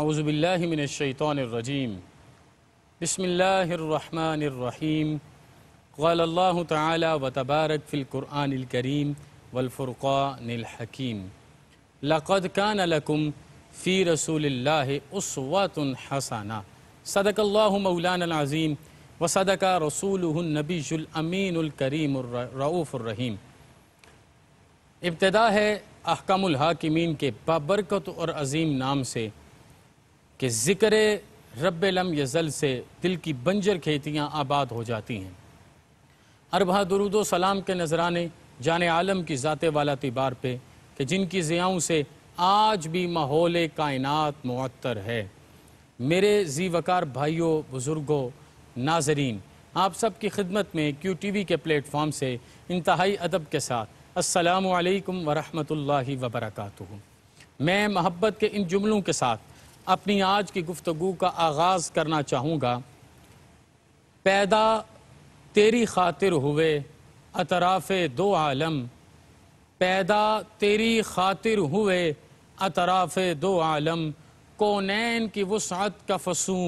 अवज़बिल्लिमिनशैतरजीम बसमीम क़ल्ला ताली वतबारक फ़िलकुरानकरीम वलफ़ुरक़ानहकीम लक़द कान लकुम फ़ी रसूल उसवातन हसाना सदकल्ला मौलानज़ीम व सदक रसूल नबीजुलमीनकरीमरऊफ़रहीम इब्तदा है अहकमल हाकिमीन के बाबरकत और अजीम नाम से कि ज़िक्र रब लम यजल से दिल की बंजर खेतियाँ आबाद हो जाती हैं अरबा दरुदो सलाम के नजराने जान आलम की ज़ात वाला तिबार पे कि जिनकी ज़ियाओं से आज भी माहौल कायनात मअतर है मेरे जी वकार भाइयों बुज़ुर्गों नाजरीन आप सब की खिदमत में क्यू टी वी के प्लेटफॉर्म से इंतहाई अदब के साथ असलकम ला वबरक मैं मोहब्बत के इन जुमलों के साथ अपनी आज की गुफ्तगु का आगाज़ करना चाहूँगा पैदा तेरी खातिर हुए अतराफ़ दो आलम पैदा तेरी खातिर हुए अतराफ़ दो आलम कोनैन की वसात का फसूँ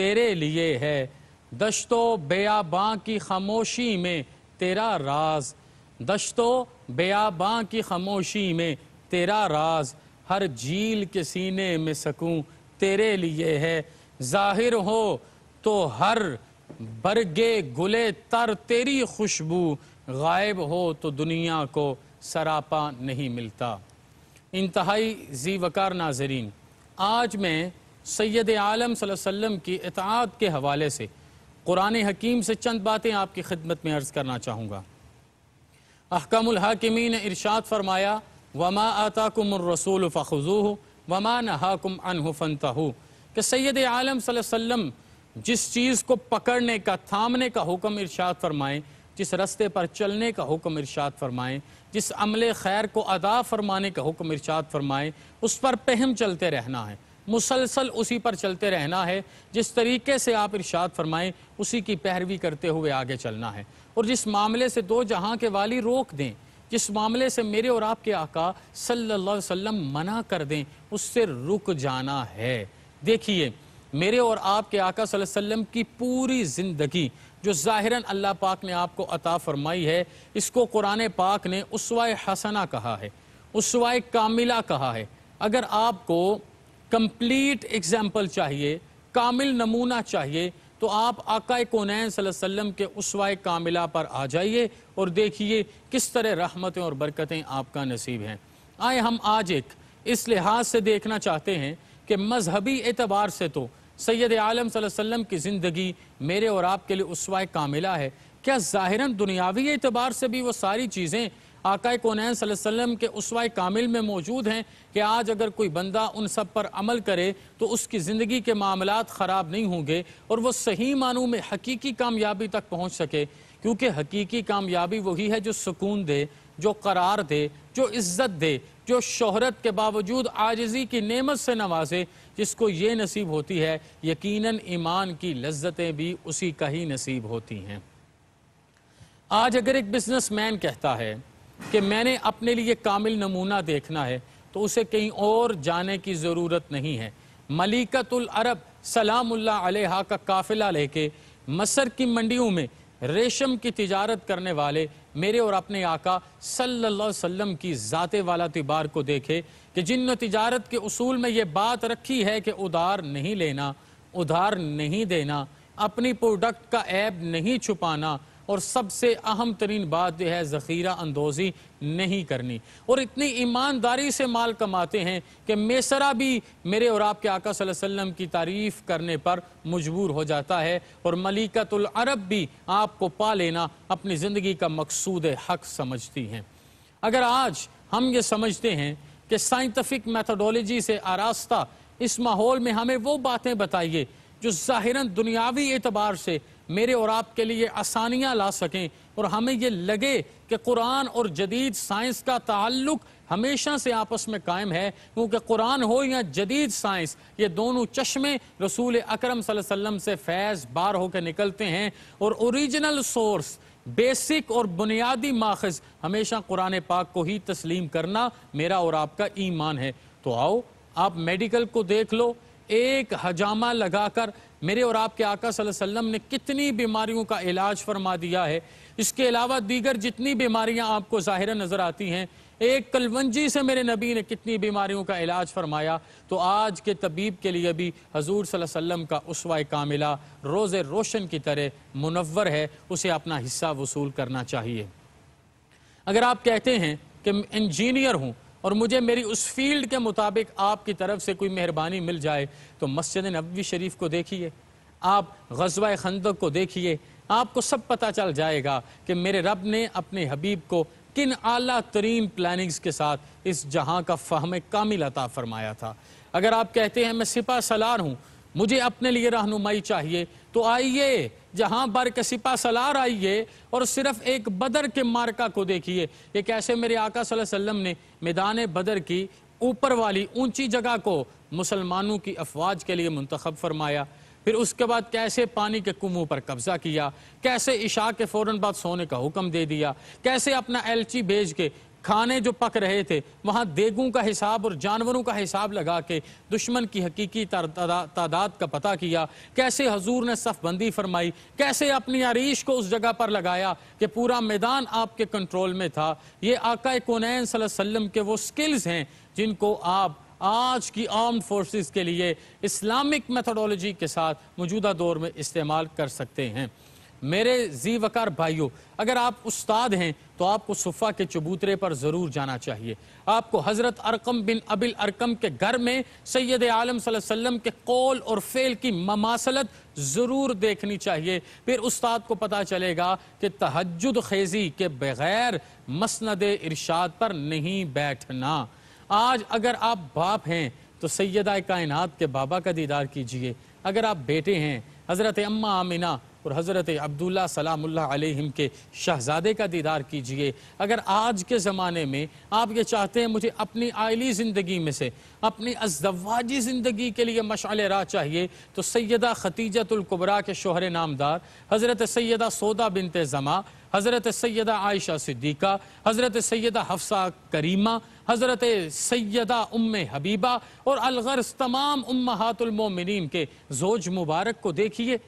तेरे लिए है दश्तो बेयाबां की खामोशी में तेरा राज दश्तो बेयाबां की खामोशी में तेरा राज हर झील के सीने में सकूँ तेरे लिए है जाहिर हो तो हर बरगे गुले तर तेरी खुशबू गायब हो तो दुनिया को सरापा नहीं मिलता इंतहाई जी वकार नाजरीन आज मैं सैद आलम वसम की इतात के हवाले से कुरान हकीम से चंद बातें आपकी खिदमत में अर्ज़ करना चाहूँगा अहकमल हाकिमी ने इरशाद फरमाया वमा आता कुमर रसूल फ़खजू हाकुम अन हुफन फनतहु कि सैद आलम वसल्लम जिस चीज़ को पकड़ने का थामने का हुक्म इरशाद फरमाएँ जिस रस्ते पर चलने का हुक्म इरशाद फरमाएँ जिस अमल खैर को अदा फरमाने का हुक्म इरशाद फरमाएँ उस पर पहम चलते रहना है मुसलसल उसी पर चलते रहना है जिस तरीके से आप इरशाद फरमाएँ उसी की पैरवी करते हुए आगे चलना है और जिस मामले से दो जहाँ के वाली रोक दें जिस मामले से मेरे और आपके आका सल्लल्लाहु अलैहि वसल्लम मना कर दें उससे रुक जाना है देखिए मेरे और आपके आका वसल्लम की पूरी ज़िंदगी जो ज़ाहिरन अल्लाह पाक ने आपको अता फरमाई है इसको कुरान पाक ने उसवा हसना कहा है उसवा कामिला कहा है अगर आपको कंप्लीट एग्जाम्पल चाहिए कामिल नमूना चाहिए तो आप आका कौनैन सल्लम के उसवा कामिला पर आ जाइए और देखिए किस तरह रहमतें और बरकतें आपका नसीब हैं आए हम आज एक इस लिहाज से देखना चाहते हैं कि मजहबी एतबार से तो सैद आलम सल्लम की ज़िंदगी मेरे और आपके लिए उसवा कामिला है क्या ज़ाहिरन दुनियावी एतबार से भी वो सारी चीज़ें आकाए कौन वसम के उसवा कामिल में मौजूद हैं कि आज अगर कोई बंदा उन सब पर अमल करे तो उसकी ज़िंदगी के मामला ख़राब नहीं होंगे और वह सही मानू में हकीकी कामयाबी तक पहुँच सके क्योंकि हकीकी कामयाबी वही है जो सुकून दे जो करार दे जो इज़्ज़त दे जो शहरत के बावजूद आजजी की नेमत से नवाजे जिसको ये नसीब होती है यकीनन ईमान की लज्जतें भी उसी का ही नसीब होती हैं आज अगर एक बिजनेसमैन कहता है कि मैंने अपने लिए कामिल नमूना देखना है तो उसे कहीं और जाने की ज़रूरत नहीं है मलिकतुल अरब सलामुल्लाह अलहा का काफिला लेके मसर की मंडियों में रेशम की तिजारत करने वाले मेरे और अपने आका सल्लल्लाहु अलैहि वसल्लम की ज़ाते वाला तिबार को देखे कि जिन तिजारत के उसूल में ये बात रखी है कि उधार नहीं लेना उधार नहीं देना अपनी प्रोडक्ट का ऐब नहीं छुपाना और सबसे अहम तरीन बात यह है ज़ख़ीरा अंदोज़ी नहीं करनी और इतनी ईमानदारी से माल कमाते हैं कि मेसरा भी मेरे और आपके आका वसल्लम की तारीफ़ करने पर मजबूर हो जाता है और मलिकतुल अरब भी आपको पा लेना अपनी ज़िंदगी का मकसूद हक समझती हैं अगर आज हम ये समझते हैं कि साइंटिफिक मैथडोलॉजी से आरास्ता इस माहौल में हमें वो बातें बताइए जो जाहिर दुनियावी एतबार से मेरे और आपके लिए आसानियाँ ला सकें और हमें ये लगे कि कुरान और जदीद साइंस का ताल्लुक हमेशा से आपस में कायम है क्योंकि कुरान हो या जदीद साइंस ये दोनों चश्मे रसूल अक्रम सम से फैज़ बार होकर निकलते हैं और औरिजिनल सोर्स बेसिक और बुनियादी माखज हमेशा कुरान पाक को ही तस्लीम करना मेरा और आपका ईमान है तो आओ आप मेडिकल को देख लो एक हजामा लगाकर मेरे और आपके आका वसल्लम ने कितनी बीमारियों का इलाज फरमा दिया है इसके अलावा दीगर जितनी बीमारियां आपको ज़ाहिर नज़र आती हैं एक कलवंजी से मेरे नबी ने कितनी बीमारियों का इलाज फरमाया तो आज के तबीब के लिए भी हजूर वसल्लम का उसवा कामिला रोज़ रोशन की तरह मुनवर है उसे अपना हिस्सा वसूल करना चाहिए अगर आप कहते हैं कि इंजीनियर हूँ और मुझे मेरी उस फील्ड के मुताबिक आपकी तरफ से कोई मेहरबानी मिल जाए तो मस्जिद नबी शरीफ को देखिए आप गजवा खंदक को देखिए आपको सब पता चल जाएगा कि मेरे रब ने अपने हबीब को किन अला तरीन प्लानिंग्स के साथ इस जहां का फहम कामिल अता फरमाया था अगर आप कहते हैं मैं सिपा सलार हूँ मुझे अपने लिए रहनुमाई चाहिए तो आइए जहां पर कसिपा सलार आइए और सिर्फ एक बदर के मार्का को देखिए ये कैसे मेरे आका वसल्लम ने मैदान बदर की ऊपर वाली ऊंची जगह को मुसलमानों की अफवाज के लिए मुंतखब फरमाया फिर उसके बाद कैसे पानी के कुओं पर कब्जा किया कैसे इशा के फौरन बाद सोने का हुक्म दे दिया कैसे अपना एलची भेज के खाने जो पक रहे थे वहाँ देगों का हिसाब और जानवरों का हिसाब लगा के दुश्मन की हकीकी तादाद का पता किया कैसे हजूर ने सफबंदी फरमाई कैसे अपनी आरीश को उस जगह पर लगाया कि पूरा मैदान आपके कंट्रोल में था ये आकाए कोनैन सल्लम के वो स्किल्स हैं जिनको आप आज की आर्म फोर्सेस के लिए इस्लामिक मेथडोलॉजी के साथ मौजूदा दौर में इस्तेमाल कर सकते हैं मेरे जी वकार भाइयों अगर आप उस्ताद हैं तो आपको सुफ़ा के चबूतरे पर ज़रूर जाना चाहिए आपको हज़रत अरकम बिन अबिल अरकम के घर में सैद आलम वसल्लम के कौल और फेल की ममासलत ज़रूर देखनी चाहिए फिर उस्ताद को पता चलेगा कि तहजद खेजी के बग़ैर मसंद इरशाद पर नहीं बैठना आज अगर आप बाप हैं तो सैदा कायनत के बाबा का दीदार कीजिए अगर आप बेटे हैं हज़रत अम्मा आमिना और हज़रत अब्दुल्ला सलामुल्ला अलैहिम के शहज़ादे का दीदार कीजिए अगर आज के ज़माने में आप ये चाहते हैं मुझे अपनी आयली ज़िंदगी में से अपनी अजवाजी ज़िंदगी के लिए मशाल राह चाहिए तो सैदा ख़तीजतुल्कुबरा के शोहर नामदार हज़रत सैदा सोदा बिन ज़मा हज़रत सैदा आयशा सिद्दीक़ा हज़रत सैदा हफ्सा करीमा हज़रत सैदा उम हबीबा और अलगर्स तमाम उम्मातुलमोमिन के जोज मुबारक को देखिए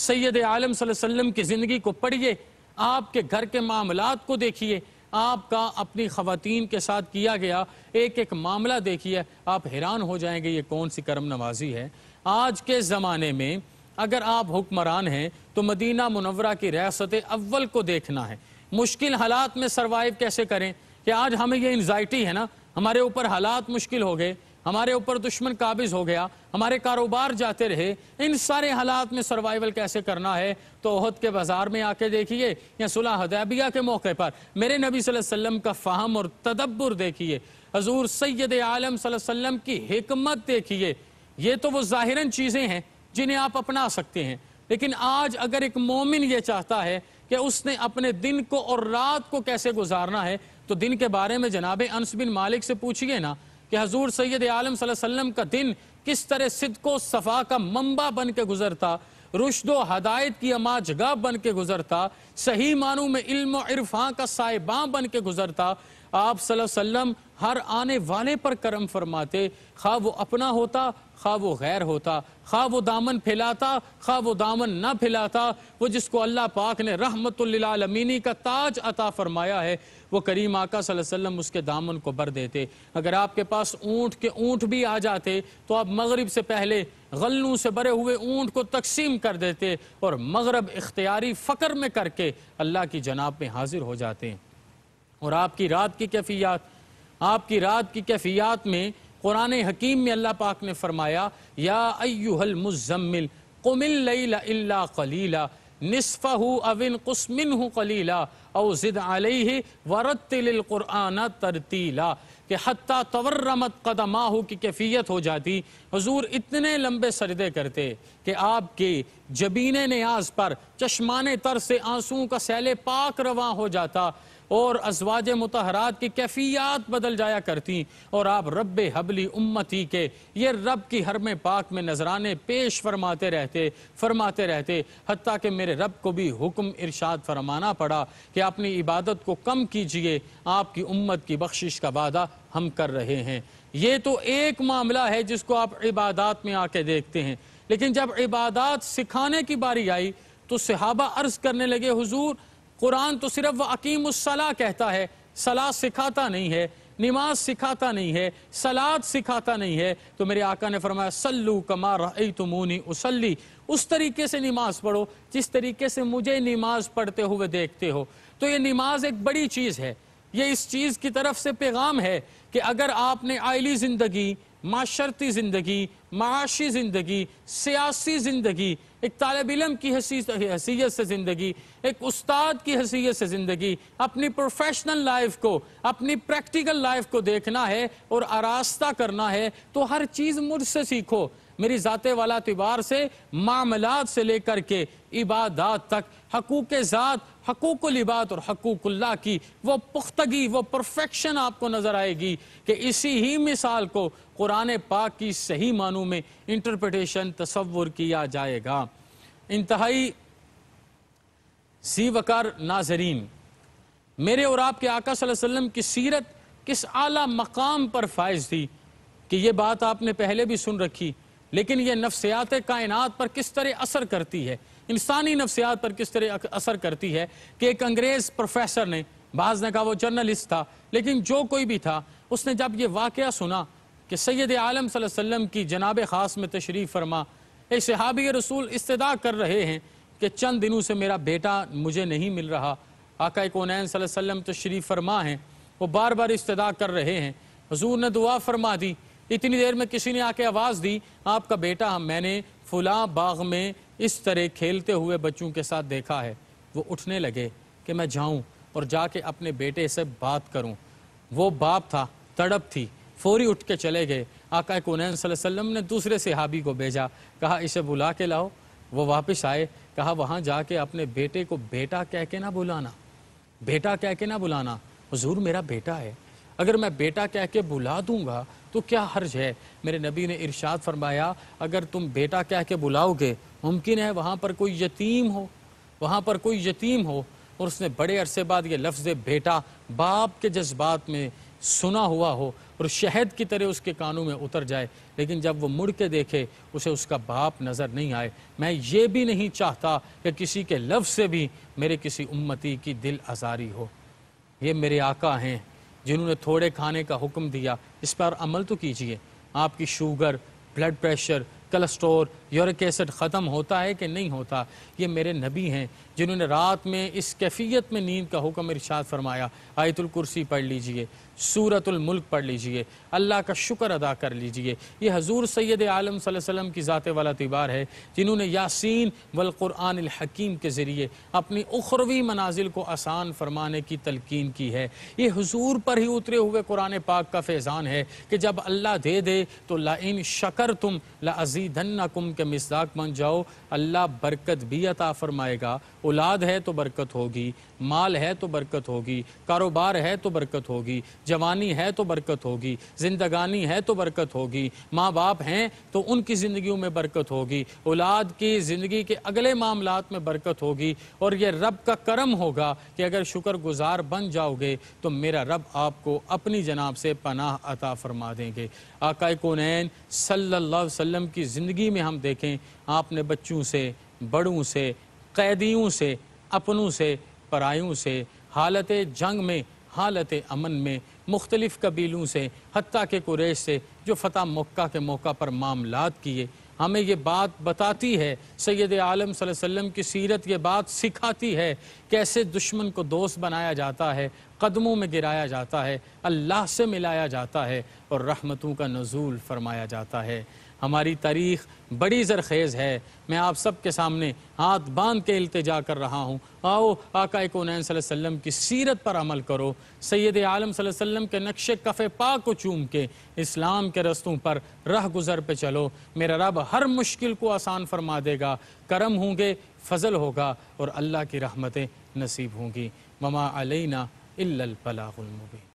सैद आलम वसल्लम की ज़िंदगी को पढ़िए आपके घर के मामला को देखिए आपका अपनी खातन के साथ किया गया एक एक मामला देखिए आप हैरान हो जाएंगे ये कौन सी करम नवाजी है आज के ज़माने में अगर आप हुक्मरान हैं तो मदीना मुनवरा की रियासत अव्वल को देखना है मुश्किल हालात में सर्वाइव कैसे करें कि आज हमें ये एनजाइटी है ना हमारे ऊपर हालात मुश्किल हो गए हमारे ऊपर दुश्मन काबिज हो गया हमारे कारोबार जाते रहे इन सारे हालात में सर्वाइवल कैसे करना है तो अहद के बाजार में आके देखिए या सुलह हदैबिया के मौके पर मेरे नबी वसल्लम का फाहम और तदब्बर देखिए हजूर सैद आलम वसल्लम की हमत देखिए ये तो वो ज़ाहिरन चीज़ें हैं जिन्हें आप अपना सकते हैं लेकिन आज अगर एक मोमिन ये चाहता है कि उसने अपने दिन को और रात को कैसे गुजारना है तो दिन के बारे में जनाब अनस बिन मालिक से पूछिए ना कि हजूर सैद आलम वसल्लम का दिन किस तरह सिद्को सफ़ा का मंबा बन के गुजरता रुशदो हदायत की अमा जगा बन के गुजरता सही मानू में इल्म इरफान का साहिबां बन के गुजरता आप सल्लम हर आने वाले पर करम फरमाते खा वो अपना होता खा वो गैर होता खा वो दामन फैलाता खा वो दामन ना फैलाता वो जिसको अल्लाह पाक ने रहमतमीनी का ताज अता फरमाया है वो करीम आका वसल्लम उसके दामन को भर देते अगर आपके पास ऊँट के ऊँट भी आ जाते तो आप मगरब से पहले गल्लू से भरे हुए ऊँट को तकसीम कर देते और मगरब इख्तियारी फ़कर में करके अल्लाह की जनाब में हाजिर हो जाते हैं और आपकी रात की कैफियात आपकी रात की कैफियात में कुरान हकीम में अल्लाह पाक ने फरमाया या मुजम्मिल कुमिल इल्ला कलीला नसफ़ अविन कुसमिन कलीला और ज़िद अलह वरतलकुरान तरतीला कि हती तवर्रमत कदमा की कैफियत हो जाती हजूर इतने लंबे सरदे करते कि आपके जबीन न्याज पर चश्मान तर से आंसुओं का सैल पाक रवा हो जाता और अजवाज मतहरात की कैफियात बदल जाया करती और आप रब हबली उम्मती के ये रब की हर में पाक में नजराने पेश फरमाते रहते फरमाते रहते हती कि मेरे रब को भी हुक्म इरशाद फरमाना पड़ा कि अपनी इबादत को कम कीजिए आपकी उम्मत की बख्शिश का वादा हम कर रहे हैं ये तो एक मामला है जिसको आप इबादत में आके देखते हैं लेकिन जब इबादत सिखाने की बारी आई तो सिहाबा अर्ज करने लगे हुजूर कुरान तो सिर्फ अकीम सलाह कहता है सलाह सिखाता नहीं है नमाज सिखाता नहीं है सलाद सिखाता नहीं है तो मेरे आका ने फरमाया सल्लू कमा रई तुमूनी उसली उस तरीके से नमाज पढ़ो जिस तरीके से मुझे नमाज पढ़ते हुए देखते हो तो ये नमाज एक बड़ी चीज़ है ये इस चीज़ की तरफ से पैगाम है कि अगर आपने आयली ज़िंदगी माशरती ज़िंदगी माशी ज़िंदगी सियासी ज़िंदगी एक तालब इलम की हैसियत से ज़िंदगी एक उस्ताद की हैसियत से ज़िंदगी अपनी प्रोफेशनल लाइफ को अपनी प्रैक्टिकल लाइफ को देखना है और आरास्ता करना है तो हर चीज़ मुझसे सीखो मेरी ज़ात वाला तबार से मामलात से लेकर के इबादत तक हकूक ज़ात हकूकुल इबाद और हकूकुल्ला की वो पुख्तगी वो परफेक्शन आपको नज़र आएगी कि इसी ही मिसाल को कुरान पाक की सही मानू में इंटरप्रटेशन तस्वुर किया जाएगा इंतहाई सीवकार नाजरीन मेरे और आपके आका वसल्लम की सीरत किस आला मकाम पर फायज थी कि ये बात आपने पहले भी सुन रखी लेकिन ये नफ्सियात कायनात पर किस तरह असर करती है इंसानी नफ्सियात पर किस तरह असर करती है कि एक अंग्रेज़ प्रोफेसर ने बाज ने कहा वो जर्नलिस्ट था लेकिन जो कोई भी था उसने जब ये वाक़ सुना कि सैद आलम सल्लम की जनाब ख़ास में तशरीफ़ फरमा ए सहाबी रसूल इस्तदा कर रहे हैं कि चंद दिनों से मेरा बेटा मुझे नहीं मिल रहा आका कोनैन सल्लम तशरीफ़ फरमा हैं वो बार बार इस्तदा कर रहे हैं हजूर ने दुआ फरमा दी इतनी देर में किसी ने आके आवाज़ दी आपका बेटा हम मैंने फुला बाग में इस तरह खेलते हुए बच्चों के साथ देखा है वो उठने लगे कि मैं जाऊं और जाके अपने बेटे से बात करूं वो बाप था तड़प थी फौरी उठ के चले गए आका कुनैन वसम ने दूसरे सिहाबी को भेजा कहा इसे बुला के लाओ वो वापस आए कहा वहाँ जाके अपने बेटे को बेटा कह के ना बुलाना बेटा कह के ना बुलाना हजूर मेरा बेटा है अगर मैं बेटा कह के बुला दूंगा तो क्या हर्ज है मेरे नबी ने इरशाद फरमाया अगर तुम बेटा कह के बुलाओगे मुमकिन है वहाँ पर कोई यतीम हो वहाँ पर कोई यतीम हो और उसने बड़े अरसे बाद ये लफ्ज़ बेटा बाप के जज्बात में सुना हुआ हो और शहद की तरह उसके कानों में उतर जाए लेकिन जब वो मुड़ के देखे उसे उसका बाप नज़र नहीं आए मैं ये भी नहीं चाहता कि किसी के लफ्ज़ से भी मेरे किसी उम्मती की दिल आज़ारी हो ये मेरे आका हैं जिन्होंने थोड़े खाने का हुक्म दिया इस पर अमल तो कीजिए आपकी sugar blood pressure cholesterol uric acid ख़त्म होता है कि नहीं होता ये मेरे नबी हैं जिन्होंने रात में इस कैफियत में नींद का हुक्म इरशाद फरमाया आयतुल कुर्सी पढ़ लीजिए सूरतुल मुल्क पढ़ लीजिए अल्लाह का शुक्र अदा कर लीजिए ये हजूर सैद आलम वसल्लम की ज़ात वाला तिबार है जिन्होंने यासीन वलक़ुरान हकीम के ज़रिए अपनी उखरवी मनाजिल को आसान फरमाने की तलकिन की है ये हजूर पर ही उतरे हुए कुरान पाक का फैज़ान है कि जब अल्लाह दे दे तो ला इन शकर तुम ला धन्ना कुम के के मिसदाक बन जाओ अल्लाह बरकत भी अता फरमाएगा औलाद है तो बरकत होगी माल है तो बरकत होगी कारोबार है तो बरकत होगी जवानी है तो बरकत होगी जिंदगानी है तो बरकत होगी माँ बाप हैं तो उनकी ज़िंदगी में बरकत होगी औलाद की ज़िंदगी के अगले मामला में बरकत होगी और यह रब का करम होगा कि अगर शुक्रगुजार बन जाओगे तो मेरा रब आपको अपनी जनाब से पनाह अता फरमा देंगे आकाए कौन सल्ला वसम की ज़िंदगी में हम देख देखें आपने बच्चों से बड़ों से कैदियों से अपनों से परायों से हालत जंग में हालत अमन में मुख्तलिफ़ कबीलों से हती के कुरेश से जो फ़तह मक्का के मौका पर मामलात किए हमें ये बात बताती है सैद आलम वसल्लम की सीरत ये बात सिखाती है कैसे दुश्मन को दोस्त बनाया जाता है कदमों में गिराया जाता है अल्लाह से मिलाया जाता है और रहमतों का नजूल फरमाया जाता है हमारी तारीख बड़ी ज़रखेज़ है मैं आप सब के सामने हाथ बांध के अल्तजा कर रहा हूँ आओ आका कोनैन वसल्लम की सीरत पर अमल करो सैद आलम वसल्लम के नक्श कफ़े पाक को चूम के इस्लाम के रस्तों पर रह गुज़र पे चलो मेरा रब हर मुश्किल को आसान फरमा देगा करम होंगे फजल होगा और अल्लाह की रहमतें नसीब होंगी ममा अलैना इल्लल बलागुल मुबीन